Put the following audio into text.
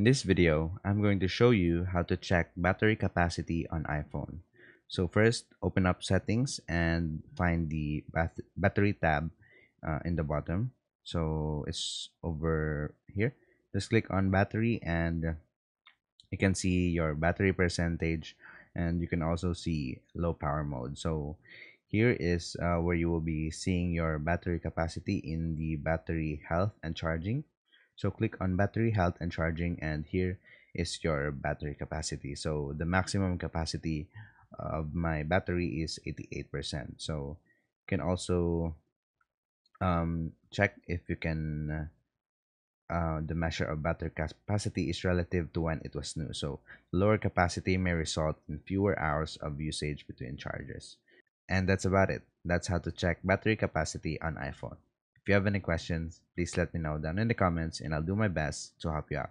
In this video, I'm going to show you how to check battery capacity on iPhone. So first, open up settings and find the bat battery tab uh, in the bottom. So it's over here. Just click on battery and you can see your battery percentage and you can also see low power mode. So here is uh, where you will be seeing your battery capacity in the battery health and charging. So click on battery health and charging and here is your battery capacity. So the maximum capacity of my battery is 88%. So you can also um, check if you can uh, the measure of battery capacity is relative to when it was new. So lower capacity may result in fewer hours of usage between charges. And that's about it. That's how to check battery capacity on iPhone. If you have any questions, please let me know down in the comments and I'll do my best to help you out.